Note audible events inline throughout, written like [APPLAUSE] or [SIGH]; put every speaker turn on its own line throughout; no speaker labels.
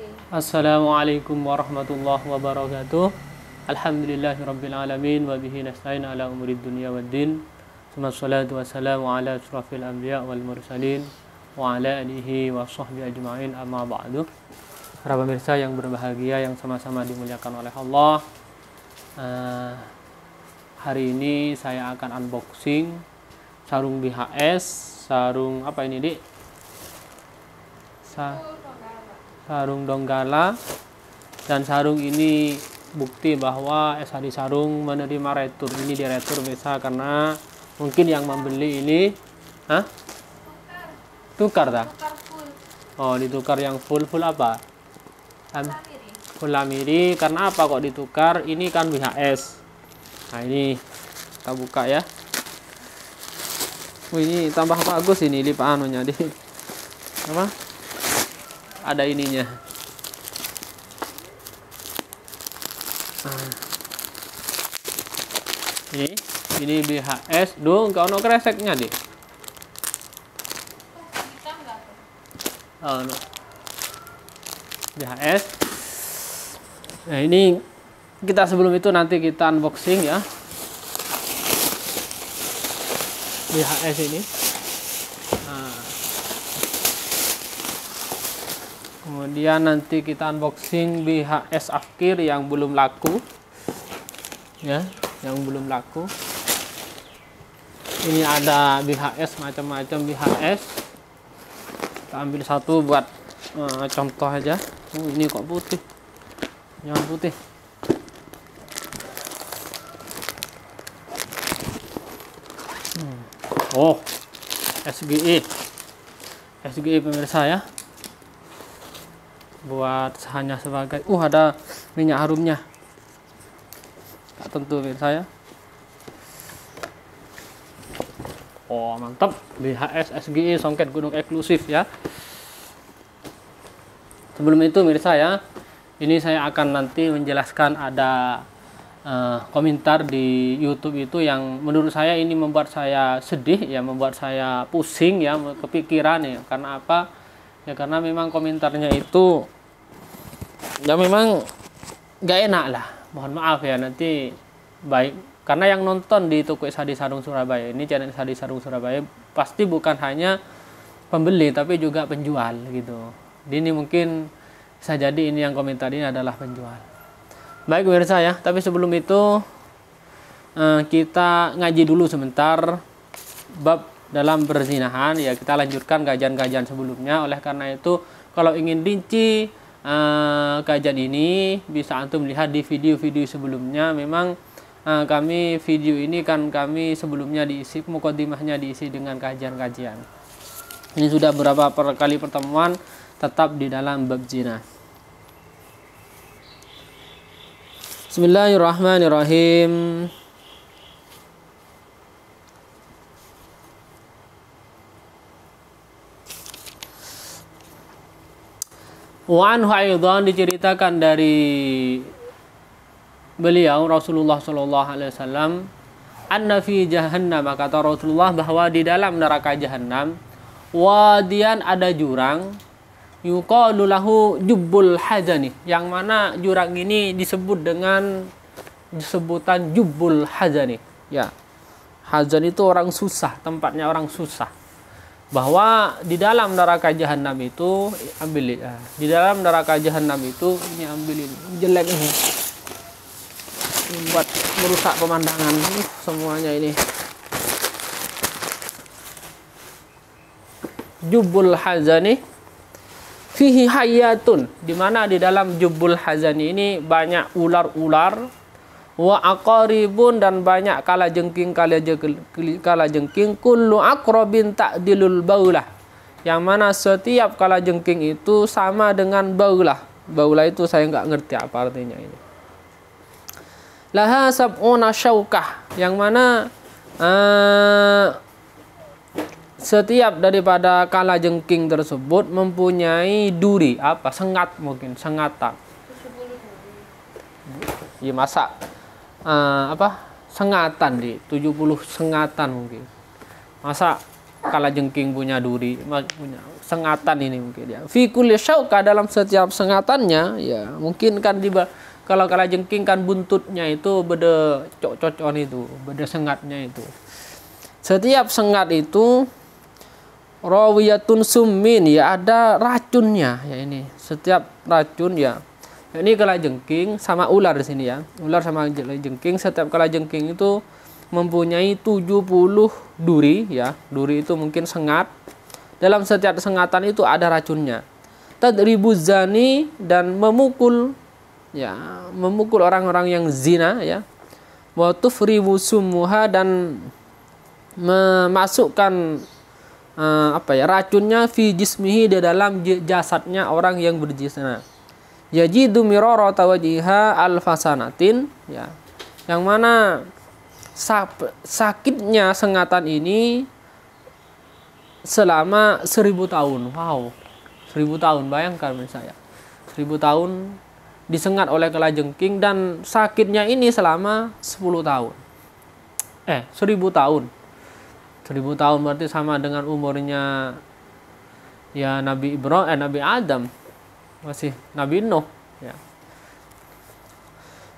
Okay. Assalamualaikum warahmatullahi wabarakatuh. Alhamdulillahirrabbilalamin Wabihi nasta'in ala umurid dunia wa din Suma salatu wassalamu ala surafil anbiya wal mursalin Wa ala alihi wa sahbihi ajma'in amma ba'du Para pemirsa yang berbahagia yang sama-sama dimuliakan oleh Allah uh, Hari ini saya akan unboxing Sarung BHS Sarung apa ini dik? Sa sarung donggala dan sarung ini bukti bahwa SHD sarung menerima retur ini di retur bisa karena mungkin yang membeli ini ah tukar tak oh ditukar yang full full apa full amiri karena apa kok ditukar ini kan WHS nah ini kita buka ya Wih, ini tambah bagus ini lipaannya di apa ada ininya ah. ini ini BHS Duh, kau ono kreseknya deh anu. oh, no. BHS nah ini kita sebelum itu nanti kita unboxing ya BHS ini nah kemudian nanti kita unboxing BHS Akhir yang belum laku ya yang belum laku ini ada BHS macam-macam BHS kita ambil satu buat uh, contoh aja uh, ini kok putih yang putih hmm. oh SGE SGE pemirsa ya buat hanya sebagai uh ada minyak harumnya tak tentu saya oh mantap BHS SGE songket gunung eksklusif ya sebelum itu mirsa ya ini saya akan nanti menjelaskan ada uh, komentar di YouTube itu yang menurut saya ini membuat saya sedih ya membuat saya pusing ya kepikiran ya karena apa ya karena memang komentarnya itu ya memang gak enak lah mohon maaf ya nanti baik karena yang nonton di toko Sadi Sarung Surabaya ini channel Sadi Sarung Surabaya pasti bukan hanya pembeli tapi juga penjual gitu ini mungkin saya jadi ini yang komentar ini adalah penjual baik pemirsa ya tapi sebelum itu eh, kita ngaji dulu sebentar bab dalam berzinahan ya kita lanjutkan kajian-kajian sebelumnya oleh karena itu kalau ingin rinci uh, kajian ini bisa antum lihat di video-video sebelumnya memang uh, kami video ini kan kami sebelumnya diisi mukodimahnya diisi dengan kajian-kajian ini sudah berapa per kali pertemuan tetap di dalam bab zina Bismillahirrahmanirrahim Wa anhu diceritakan dari beliau Rasulullah Shallallahu alaihi wasallam anna fi jahannam kata Rasulullah bahwa di dalam neraka jahannam wadian ada jurang yuqalu lahu jubbul hazani yang mana jurang ini disebut dengan sebutan jubbul hazani ya hazan itu orang susah tempatnya orang susah bahwa di dalam neraka jahanam itu ambil ya. di dalam neraka jahanam itu ini ambilin jelek ini buat merusak pemandangan semuanya ini jubul hazani fihi hayatun dimana di dalam jubul hazani ini banyak ular-ular wa aqaribun dan banyak kala jengking kala jengking kala jengking kullu akrobin ta'dilul baulah yang mana setiap kala jengking itu sama dengan baulah baulah itu saya nggak ngerti apa artinya ini laha sab'una syaukah yang mana uh, setiap daripada kala jengking tersebut mempunyai duri apa sengat mungkin sengatan ya masak uh, apa sengatan di 70 sengatan mungkin masa kalau jengking punya duri punya sengatan ini mungkin ya fikul syauka dalam setiap sengatannya ya mungkin kan di kalau kala jengking kan buntutnya itu beda cocok cocokan itu beda sengatnya itu setiap sengat itu rawiyatun summin ya ada racunnya ya ini setiap racun ya ini jengking sama ular di sini ya ular sama jengking setiap jengking itu mempunyai 70 duri ya duri itu mungkin sengat dalam setiap sengatan itu ada racunnya tadribu zani dan memukul ya memukul orang-orang yang zina ya wa tufribu sumuha dan memasukkan uh, apa ya racunnya fi jismihi di dalam jasadnya orang yang berzina yajidu mirara tawajiha alfasanatin ya yang mana sakitnya sengatan ini selama seribu tahun wow seribu tahun bayangkan menurut saya seribu tahun disengat oleh kelajengking dan sakitnya ini selama sepuluh tahun eh seribu tahun seribu tahun berarti sama dengan umurnya ya Nabi Ibrahim eh, Nabi Adam masih Nabi Nuh ya.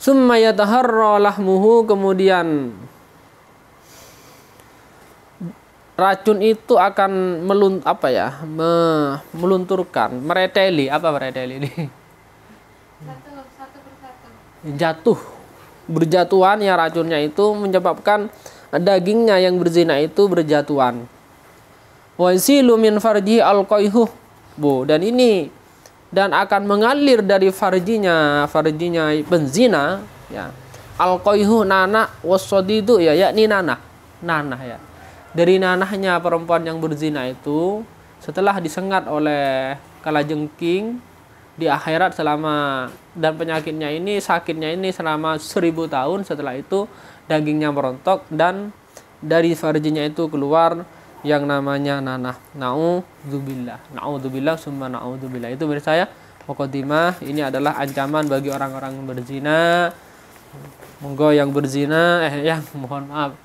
Summa yataharra lahmuhu kemudian racun itu akan melun apa ya me, melunturkan mereteli apa mereteli ini jatuh berjatuhan ya racunnya itu menyebabkan dagingnya yang berzina itu berjatuhan wasilu min farji al bu dan ini dan akan mengalir dari farjinya farjinya benzina ya alqaihu nana wasodidu ya yakni nanah nanah ya dari nanahnya perempuan yang berzina itu setelah disengat oleh kalajengking di akhirat selama dan penyakitnya ini sakitnya ini selama seribu tahun setelah itu dagingnya merontok dan dari farjinya itu keluar yang namanya nanah naudzubillah naudzubillah summa naudzubillah itu menurut saya mukodimah ini adalah ancaman bagi orang-orang berzina monggo yang berzina eh yang mohon maaf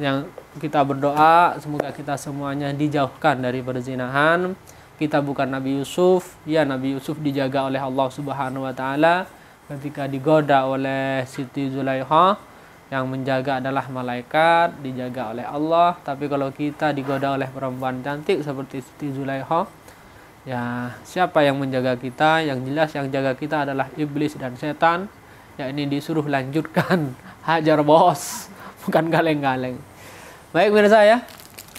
yang kita berdoa semoga kita semuanya dijauhkan dari perzinahan kita bukan Nabi Yusuf ya Nabi Yusuf dijaga oleh Allah Subhanahu wa taala ketika digoda oleh Siti Zulaikha yang menjaga adalah malaikat, dijaga oleh Allah. Tapi kalau kita digoda oleh perempuan cantik seperti Siti Zulaikha, ya siapa yang menjaga kita? Yang jelas yang jaga kita adalah iblis dan setan. Ya ini disuruh lanjutkan [LAUGHS] hajar bos, bukan galeng-galeng. Baik pemirsa ya,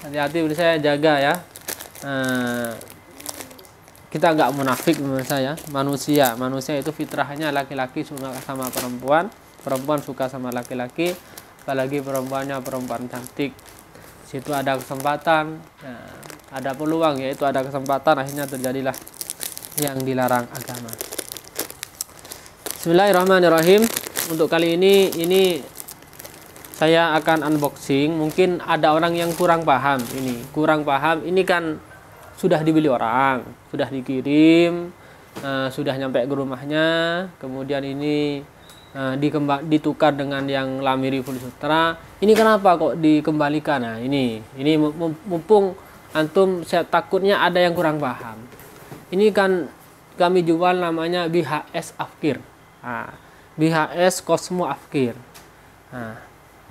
hati-hati pemirsa ya, jaga ya. Eh, kita nggak munafik pemirsa ya, manusia, manusia itu fitrahnya laki-laki sama perempuan perempuan suka sama laki-laki apalagi perempuannya perempuan cantik situ ada kesempatan nah, ada peluang yaitu ada kesempatan akhirnya terjadilah yang dilarang agama Bismillahirrahmanirrahim untuk kali ini ini saya akan unboxing mungkin ada orang yang kurang paham ini kurang paham ini kan sudah dibeli orang sudah dikirim uh, sudah nyampe ke rumahnya kemudian ini dikembal eh, dikembang ditukar dengan yang Lamiri full Sutra. Ini kenapa kok dikembalikan? Nah, ini ini mumpung antum saya takutnya ada yang kurang paham. Ini kan kami jual namanya BHS Afkir. Ah, BHS Cosmo Afkir. Nah,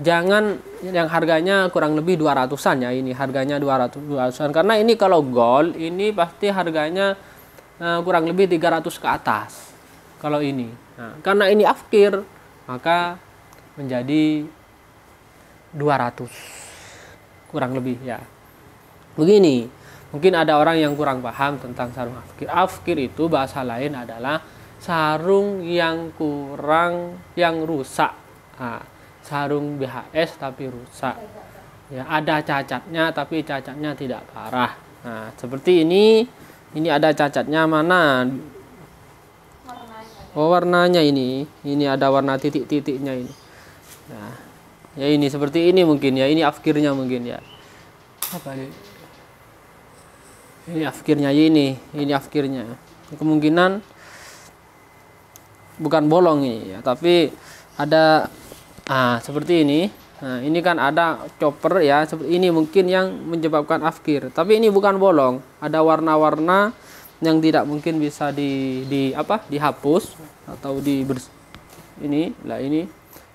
jangan yang harganya kurang lebih 200-an ya ini harganya 200 200-an karena ini kalau gold ini pasti harganya uh, kurang lebih 300 ke atas kalau ini nah, karena ini afkir maka menjadi 200 kurang lebih ya begini mungkin ada orang yang kurang paham tentang sarung afkir afkir itu bahasa lain adalah sarung yang kurang yang rusak nah, sarung BHS tapi rusak ya ada cacatnya tapi cacatnya tidak parah nah seperti ini ini ada cacatnya mana oh warnanya ini ini ada warna titik-titiknya ini nah ya ini seperti ini mungkin ya ini afkirnya mungkin ya apa ini? ini afkirnya ini ini afkirnya kemungkinan bukan bolong ini ya tapi ada ah seperti ini Nah, ini kan ada chopper ya, seperti ini mungkin yang menyebabkan afkir. Tapi ini bukan bolong, ada warna-warna yang tidak mungkin bisa di di apa dihapus atau di ini lah ini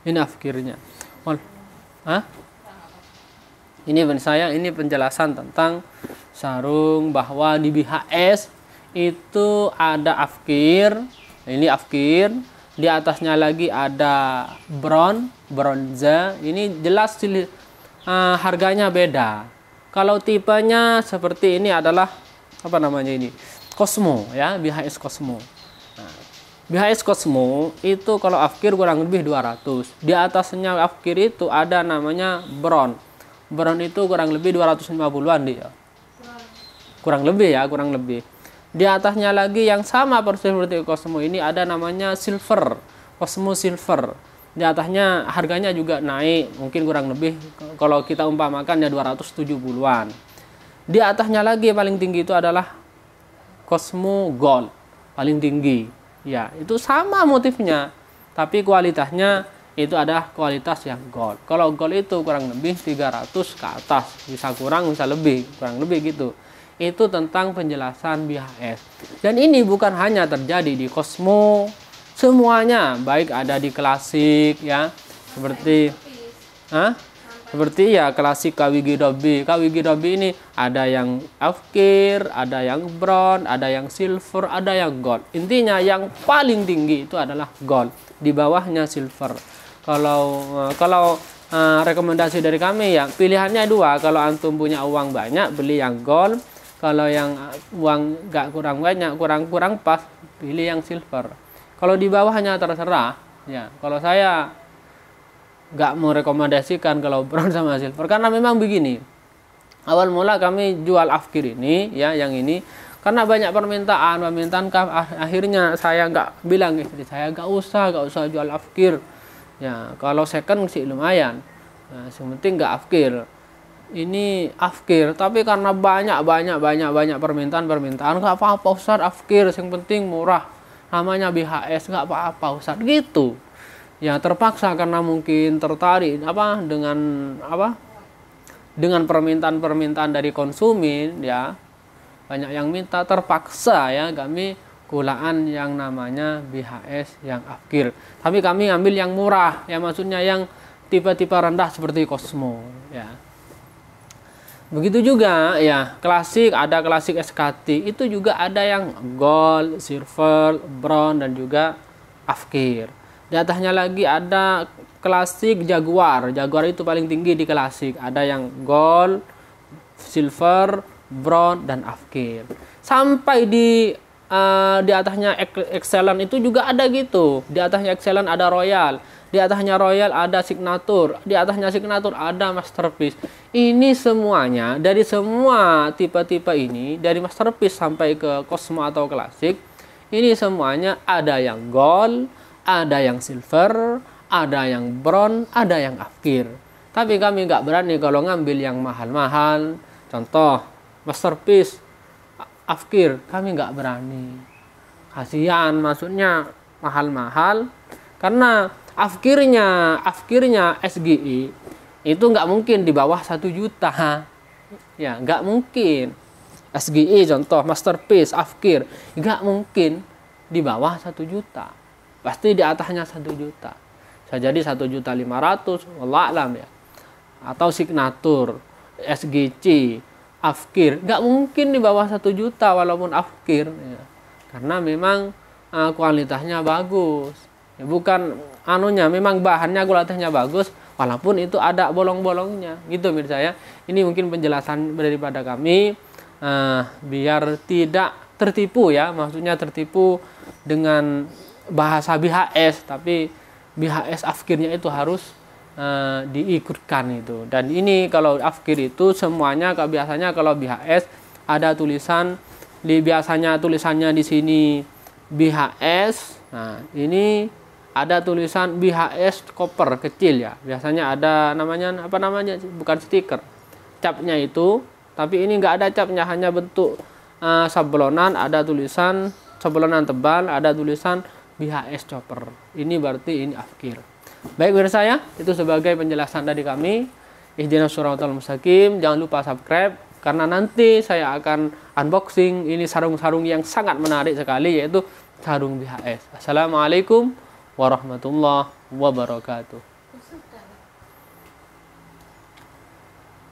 ini afkirnya Wal Hah? ini ben saya ini penjelasan tentang sarung bahwa di BHS itu ada afkir ini afkir di atasnya lagi ada bron bronza ini jelas uh, harganya beda kalau tipenya seperti ini adalah apa namanya ini Kosmo ya BHS Kosmo nah, BHS Kosmo itu kalau afkir kurang lebih 200 di atasnya afkir itu ada namanya Brown Brown itu kurang lebih 250an dia kurang lebih ya kurang lebih di atasnya lagi yang sama persis seperti Cosmo ini ada namanya Silver kosmo Silver di atasnya harganya juga naik mungkin kurang lebih kalau kita umpamakan ya 270-an di atasnya lagi paling tinggi itu adalah kosmogol paling tinggi ya itu sama motifnya tapi kualitasnya itu ada kualitas yang gold kalau gold itu kurang lebih 300 ke atas bisa kurang bisa lebih kurang lebih gitu itu tentang penjelasan BHS dan ini bukan hanya terjadi di kosmo semuanya baik ada di klasik ya seperti ah seperti ya klasik kawigi dobi ini ada yang afkir ada yang brown ada yang silver ada yang gold intinya yang paling tinggi itu adalah gold di bawahnya silver kalau eh, kalau uh, rekomendasi dari kami ya pilihannya dua kalau antum punya uang banyak beli yang gold kalau yang eh, uang nggak kurang banyak kurang kurang pas pilih yang silver kalau di bawahnya terserah ya kalau saya nggak merekomendasikan kalau brown sama silver karena memang begini awal mula kami jual afkir ini ya yang ini karena banyak permintaan permintaan ah, akhirnya saya nggak bilang istri eh, saya nggak usah nggak usah jual afkir ya kalau second sih lumayan nah, yang penting nggak afkir ini afkir tapi karena banyak banyak banyak banyak permintaan permintaan nggak apa-apa usah afkir yang penting murah namanya BHS nggak apa-apa usah gitu ya terpaksa karena mungkin tertarik apa dengan apa dengan permintaan-permintaan dari konsumen ya banyak yang minta terpaksa ya kami gulaan yang namanya BHS yang akhir tapi kami ambil yang murah ya maksudnya yang tipe-tipe rendah seperti Cosmo ya Begitu juga ya klasik ada klasik SKT itu juga ada yang gold, silver, brown dan juga afkir di atasnya lagi ada klasik Jaguar. Jaguar itu paling tinggi di klasik. Ada yang gold, silver, brown, dan afkir. Sampai di uh, di atasnya excellent itu juga ada gitu. Di atasnya excellent ada royal, di atasnya royal ada signature, di atasnya signature ada masterpiece. Ini semuanya dari semua tipe-tipe ini dari masterpiece sampai ke cosmo atau klasik ini semuanya ada yang gold ada yang silver, ada yang bronze, ada yang afkir. Tapi kami nggak berani kalau ngambil yang mahal-mahal. Contoh, masterpiece, afkir, kami nggak berani. Kasihan maksudnya mahal-mahal. Karena afkirnya, afkirnya SGI e itu nggak mungkin di bawah satu juta. [LAUGHS] Ya, nggak mungkin. SGI e contoh, masterpiece, afkir, nggak mungkin di bawah satu juta pasti di atasnya satu juta bisa jadi satu juta lima ratus alam ya atau signatur SGC afkir nggak mungkin di bawah satu juta walaupun afkir ya. karena memang uh, kualitasnya bagus ya, bukan anunya memang bahannya kualitasnya bagus walaupun itu ada bolong-bolongnya gitu mirsa ya ini mungkin penjelasan daripada kami uh, biar tidak tertipu ya maksudnya tertipu dengan bahasa BHS tapi BHS afkirnya itu harus uh, diikutkan itu dan ini kalau afkir itu semuanya biasanya kalau BHS ada tulisan di biasanya tulisannya di sini BHS nah ini ada tulisan BHS koper kecil ya biasanya ada namanya apa namanya bukan stiker capnya itu tapi ini enggak ada capnya hanya bentuk uh, sablonan ada tulisan sablonan tebal ada tulisan BHS chopper. Ini berarti ini afkir. Baik pemirsa saya, itu sebagai penjelasan dari kami. Ihdinas suratul mustaqim. Jangan lupa subscribe karena nanti saya akan unboxing ini sarung-sarung yang sangat menarik sekali yaitu sarung BHS. Assalamualaikum warahmatullahi wabarakatuh.